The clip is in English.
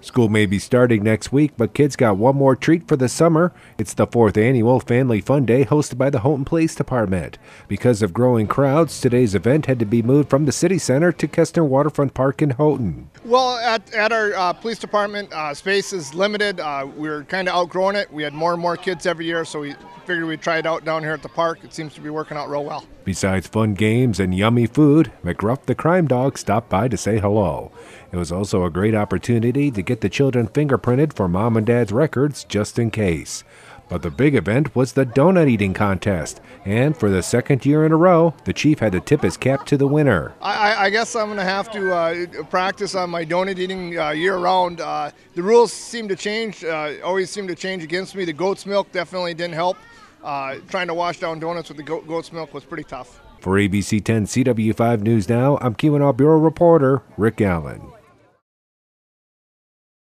School may be starting next week, but kids got one more treat for the summer. It's the fourth annual Family Fun Day hosted by the Houghton Police Department. Because of growing crowds, today's event had to be moved from the city center to Kestner Waterfront Park in Houghton. Well, at, at our uh, police department, uh, space is limited. Uh, we are kind of outgrowing it. We had more and more kids every year, so we figured we'd try it out down here at the park. It seems to be working out real well. Besides fun games and yummy food, McGruff the crime dog stopped by to say hello. It was also a great opportunity to get the children fingerprinted for mom and dad's records just in case. But the big event was the donut eating contest, and for the second year in a row, the chief had to tip his cap to the winner. I, I guess I'm going to have to uh, practice on my donut eating uh, year round. Uh, the rules seem to change, uh, always seem to change against me. The goat's milk definitely didn't help. Uh, trying to wash down donuts with the goat, goat's milk was pretty tough. For ABC 10 CW5 News Now, I'm QAnon Bureau reporter Rick Allen.